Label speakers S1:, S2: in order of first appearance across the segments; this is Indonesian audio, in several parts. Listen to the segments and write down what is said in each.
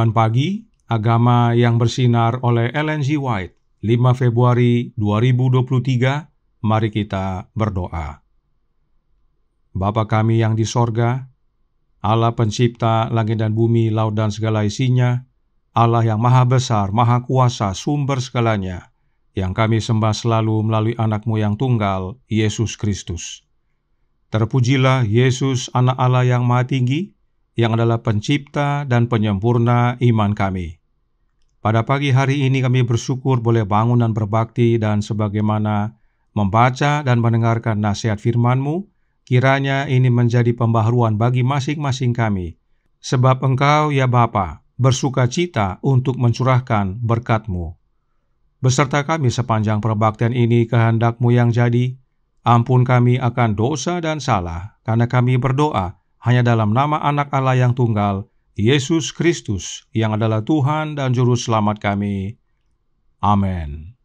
S1: Renungan Pagi Agama yang bersinar oleh Ellen G. White 5 Februari 2023 Mari kita berdoa Bapa kami yang di sorga Allah pencipta langit dan bumi, laut dan segala isinya Allah yang maha besar, maha kuasa, sumber segalanya yang kami sembah selalu melalui anakmu yang tunggal, Yesus Kristus. Terpujilah Yesus, anak Allah yang maha tinggi, yang adalah pencipta dan penyempurna iman kami. Pada pagi hari ini kami bersyukur boleh bangun dan berbakti dan sebagaimana membaca dan mendengarkan nasihat firman-Mu, kiranya ini menjadi pembaharuan bagi masing-masing kami. Sebab Engkau, ya Bapa, bersuka cita untuk mencurahkan berkat-Mu. Beserta kami sepanjang perbaktian ini kehendak-Mu yang jadi, ampun kami akan dosa dan salah, karena kami berdoa hanya dalam nama anak Allah yang tunggal, Yesus Kristus, yang adalah Tuhan dan Juru Selamat kami. Amin.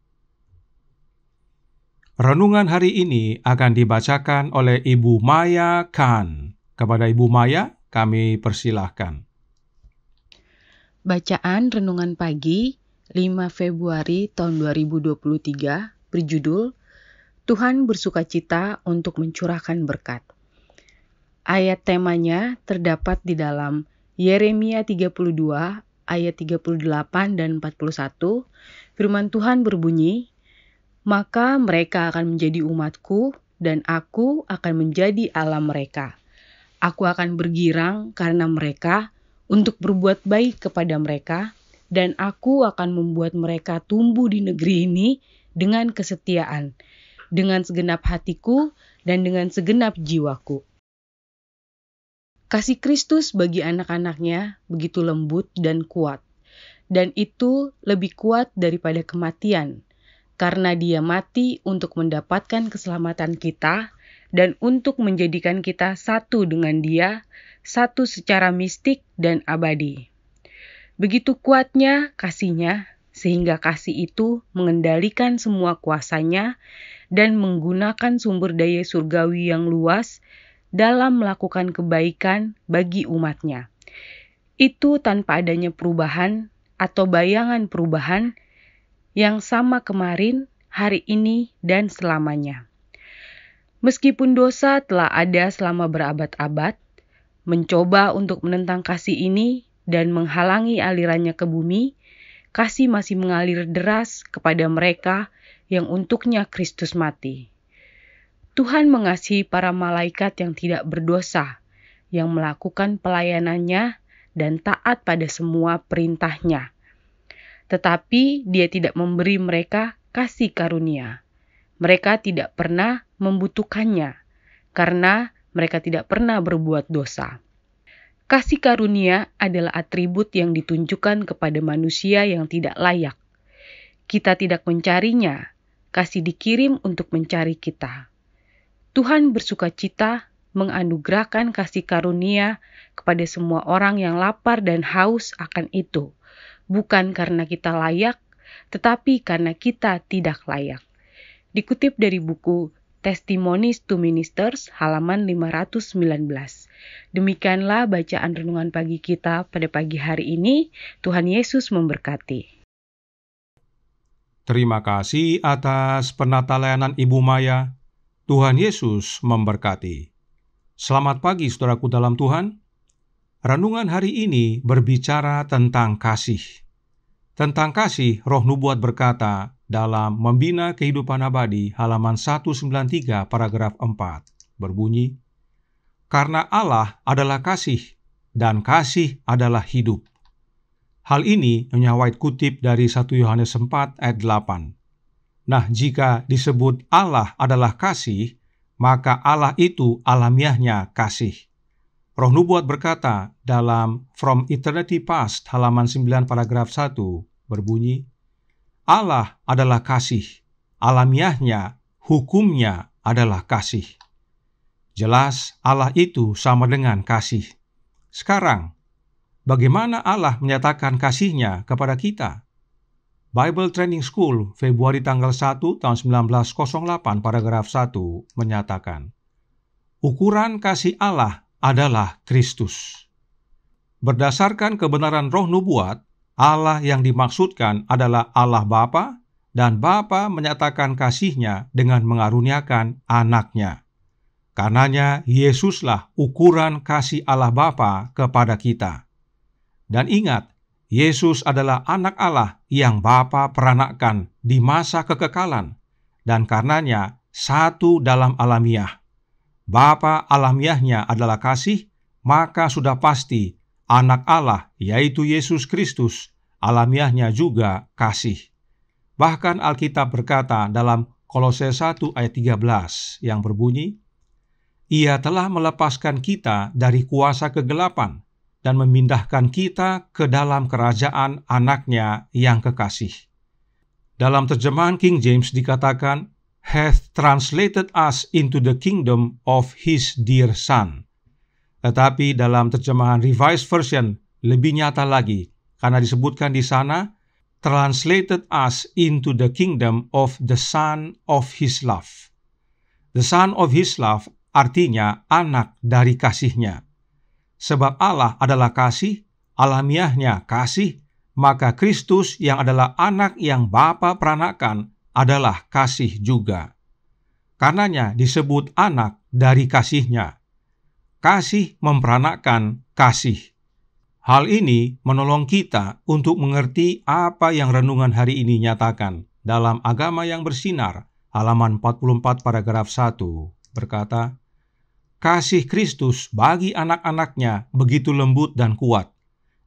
S1: Renungan hari ini akan dibacakan oleh Ibu Maya Khan. Kepada Ibu Maya, kami persilahkan.
S2: Bacaan Renungan Pagi 5 Februari tahun 2023 berjudul Tuhan bersukacita untuk mencurahkan berkat. Ayat temanya terdapat di dalam Yeremia 32 ayat 38 dan 41. Firman Tuhan berbunyi, "Maka mereka akan menjadi umatku dan aku akan menjadi Allah mereka. Aku akan bergirang karena mereka untuk berbuat baik kepada mereka dan aku akan membuat mereka tumbuh di negeri ini dengan kesetiaan, dengan segenap hatiku dan dengan segenap jiwaku." Kasih Kristus bagi anak-anaknya begitu lembut dan kuat, dan itu lebih kuat daripada kematian, karena Dia mati untuk mendapatkan keselamatan kita dan untuk menjadikan kita satu dengan Dia, satu secara mistik dan abadi. Begitu kuatnya kasihnya, sehingga kasih itu mengendalikan semua kuasanya dan menggunakan sumber daya surgawi yang luas dalam melakukan kebaikan bagi umatnya. Itu tanpa adanya perubahan atau bayangan perubahan yang sama kemarin, hari ini, dan selamanya. Meskipun dosa telah ada selama berabad-abad, mencoba untuk menentang kasih ini dan menghalangi alirannya ke bumi, kasih masih mengalir deras kepada mereka yang untuknya Kristus mati. Tuhan mengasihi para malaikat yang tidak berdosa, yang melakukan pelayanannya dan taat pada semua perintahnya. Tetapi dia tidak memberi mereka kasih karunia. Mereka tidak pernah membutuhkannya, karena mereka tidak pernah berbuat dosa. Kasih karunia adalah atribut yang ditunjukkan kepada manusia yang tidak layak. Kita tidak mencarinya, kasih dikirim untuk mencari kita. Tuhan bersuka cita menganugerahkan kasih karunia kepada semua orang yang lapar dan haus akan itu, bukan karena kita layak, tetapi karena kita tidak layak. Dikutip dari buku Testimonies to Ministers halaman 519. Demikianlah bacaan renungan pagi kita pada pagi hari ini. Tuhan Yesus memberkati.
S1: Terima kasih atas penata layanan Ibu Maya. Tuhan Yesus memberkati. Selamat pagi saudaraku dalam Tuhan. Renungan hari ini berbicara tentang kasih. Tentang kasih, roh nubuat berkata dalam Membina Kehidupan Abadi halaman 193 paragraf 4 berbunyi, Karena Allah adalah kasih dan kasih adalah hidup. Hal ini menyawait kutip dari 1 Yohanes 4 ayat 8 Nah, jika disebut Allah adalah kasih, maka Allah itu alamiahnya kasih. Roh Nubuat berkata dalam From Eternity Past halaman 9 paragraf 1 berbunyi, Allah adalah kasih, alamiahnya, hukumnya adalah kasih. Jelas Allah itu sama dengan kasih. Sekarang, bagaimana Allah menyatakan kasihnya kepada kita? Bible Training School, Februari tanggal 1 tahun 1908, paragraf 1, menyatakan, Ukuran kasih Allah adalah Kristus. Berdasarkan kebenaran roh nubuat, Allah yang dimaksudkan adalah Allah Bapa dan Bapa menyatakan kasihnya dengan mengaruniakan anaknya. Karenanya, Yesuslah ukuran kasih Allah Bapa kepada kita. Dan ingat, Yesus adalah anak Allah yang Bapa peranakkan di masa kekekalan dan karenanya satu dalam alamiah. Bapa alamiahnya adalah kasih, maka sudah pasti anak Allah yaitu Yesus Kristus alamiahnya juga kasih. Bahkan Alkitab berkata dalam Kolose 1 ayat 13 yang berbunyi, Ia telah melepaskan kita dari kuasa kegelapan dan memindahkan kita ke dalam kerajaan anaknya yang kekasih. Dalam terjemahan King James dikatakan, hath translated us into the kingdom of his dear son. Tetapi dalam terjemahan Revised Version lebih nyata lagi, karena disebutkan di sana, translated us into the kingdom of the son of his love. The son of his love artinya anak dari kasihnya. Sebab Allah adalah kasih, alamiahnya kasih, maka Kristus yang adalah anak yang Bapa peranakan adalah kasih juga. Karenanya disebut anak dari kasihnya. Kasih memperanakan kasih. Hal ini menolong kita untuk mengerti apa yang renungan hari ini nyatakan dalam agama yang bersinar, halaman 44 paragraf 1, berkata, kasih Kristus bagi anak-anaknya begitu lembut dan kuat,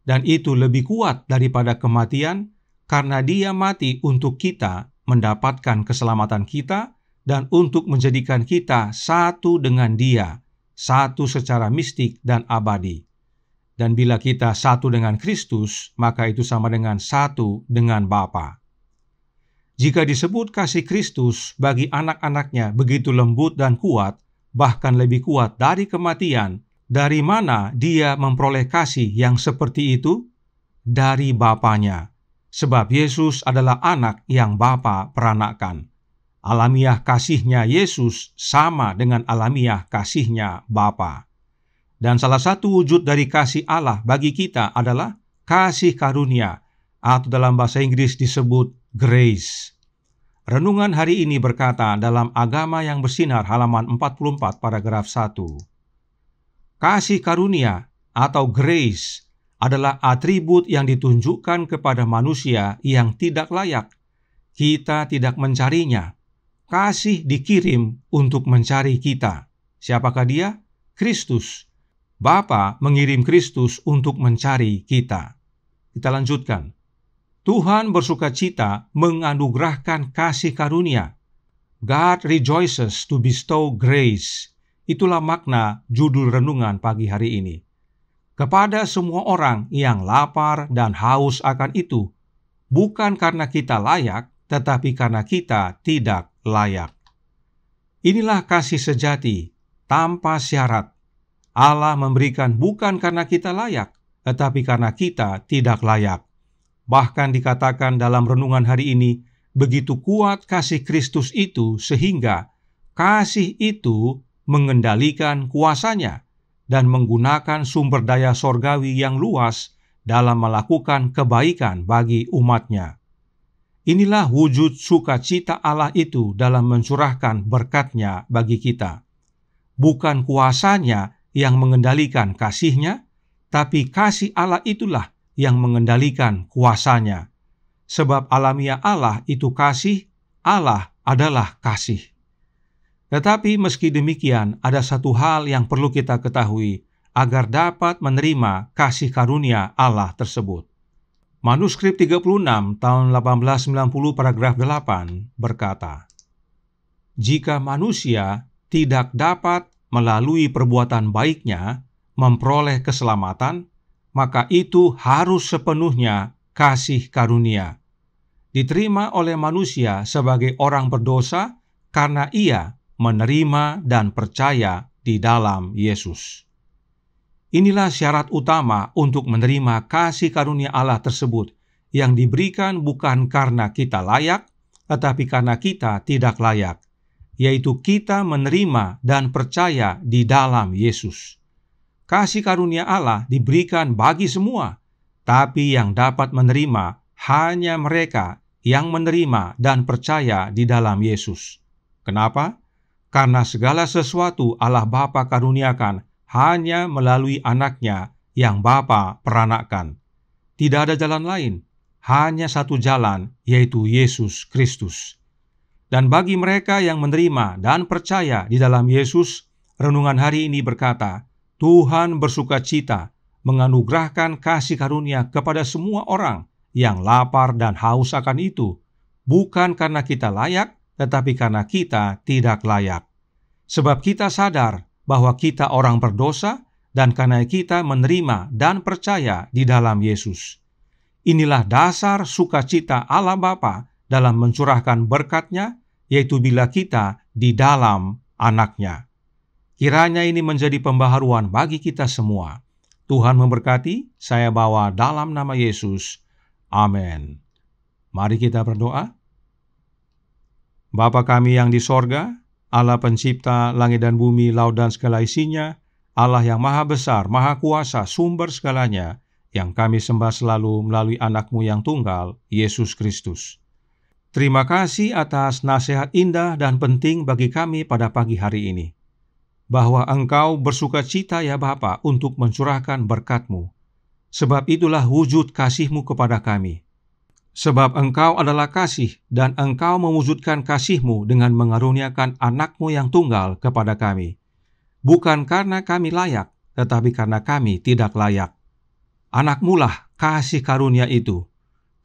S1: dan itu lebih kuat daripada kematian, karena Dia mati untuk kita mendapatkan keselamatan kita dan untuk menjadikan kita satu dengan Dia, satu secara mistik dan abadi. Dan bila kita satu dengan Kristus, maka itu sama dengan satu dengan Bapa. Jika disebut kasih Kristus bagi anak-anaknya begitu lembut dan kuat, bahkan lebih kuat dari kematian, dari mana dia memperoleh kasih yang seperti itu? Dari bapanya sebab Yesus adalah anak yang Bapa peranakan. Alamiah kasihnya Yesus sama dengan alamiah kasihnya Bapa. Dan salah satu wujud dari kasih Allah bagi kita adalah kasih karunia atau dalam bahasa Inggris disebut grace. Renungan hari ini berkata dalam Agama yang Bersinar halaman 44 paragraf 1. Kasih karunia atau grace adalah atribut yang ditunjukkan kepada manusia yang tidak layak. Kita tidak mencarinya. Kasih dikirim untuk mencari kita. Siapakah dia? Kristus. Bapa mengirim Kristus untuk mencari kita. Kita lanjutkan. Tuhan bersuka cita menganugerahkan kasih karunia. God rejoices to bestow grace. Itulah makna judul renungan pagi hari ini. Kepada semua orang yang lapar dan haus akan itu, bukan karena kita layak, tetapi karena kita tidak layak. Inilah kasih sejati, tanpa syarat. Allah memberikan bukan karena kita layak, tetapi karena kita tidak layak. Bahkan dikatakan dalam renungan hari ini, begitu kuat kasih Kristus itu sehingga kasih itu mengendalikan kuasanya dan menggunakan sumber daya sorgawi yang luas dalam melakukan kebaikan bagi umatnya. Inilah wujud sukacita Allah itu dalam mencurahkan berkatnya bagi kita. Bukan kuasanya yang mengendalikan kasihnya, tapi kasih Allah itulah yang mengendalikan kuasanya. Sebab alamiah Allah itu kasih, Allah adalah kasih. Tetapi meski demikian, ada satu hal yang perlu kita ketahui agar dapat menerima kasih karunia Allah tersebut. Manuskrip 36 tahun 1890 paragraf 8 berkata, Jika manusia tidak dapat melalui perbuatan baiknya memperoleh keselamatan, maka itu harus sepenuhnya kasih karunia. Diterima oleh manusia sebagai orang berdosa karena ia menerima dan percaya di dalam Yesus. Inilah syarat utama untuk menerima kasih karunia Allah tersebut yang diberikan bukan karena kita layak, tetapi karena kita tidak layak, yaitu kita menerima dan percaya di dalam Yesus kasih karunia Allah diberikan bagi semua, tapi yang dapat menerima hanya mereka yang menerima dan percaya di dalam Yesus. Kenapa? Karena segala sesuatu Allah Bapa karuniakan hanya melalui anaknya yang Bapa peranakan. Tidak ada jalan lain, hanya satu jalan, yaitu Yesus Kristus. Dan bagi mereka yang menerima dan percaya di dalam Yesus, renungan hari ini berkata, Tuhan bersuka cita menganugerahkan kasih karunia kepada semua orang yang lapar dan haus akan itu, bukan karena kita layak, tetapi karena kita tidak layak. Sebab kita sadar bahwa kita orang berdosa dan karena kita menerima dan percaya di dalam Yesus. Inilah dasar sukacita Allah Bapa dalam mencurahkan berkatnya, yaitu bila kita di dalam anaknya. Kiranya ini menjadi pembaharuan bagi kita semua. Tuhan memberkati, saya bawa dalam nama Yesus. Amin. Mari kita berdoa. Bapa kami yang di sorga, Allah pencipta langit dan bumi, laut dan segala isinya, Allah yang maha besar, maha kuasa, sumber segalanya, yang kami sembah selalu melalui anakmu yang tunggal, Yesus Kristus. Terima kasih atas nasihat indah dan penting bagi kami pada pagi hari ini bahwa engkau bersuka cita ya Bapa untuk mencurahkan berkatmu. Sebab itulah wujud kasihmu kepada kami. Sebab engkau adalah kasih dan engkau mewujudkan kasihmu dengan mengaruniakan anakmu yang tunggal kepada kami. Bukan karena kami layak, tetapi karena kami tidak layak. Anakmulah kasih karunia itu.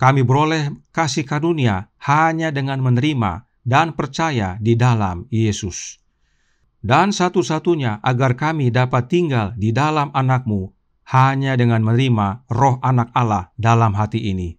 S1: Kami beroleh kasih karunia hanya dengan menerima dan percaya di dalam Yesus dan satu-satunya agar kami dapat tinggal di dalam anakmu hanya dengan menerima roh anak Allah dalam hati ini.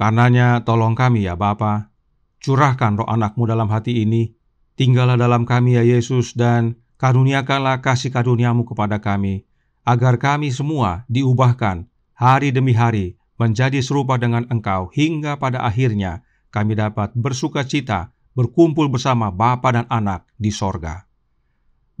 S1: Karenanya tolong kami ya Bapa, curahkan roh anakmu dalam hati ini, tinggallah dalam kami ya Yesus dan karuniakanlah kasih karuniamu kepada kami, agar kami semua diubahkan hari demi hari menjadi serupa dengan engkau hingga pada akhirnya kami dapat bersuka cita berkumpul bersama Bapa dan Anak di sorga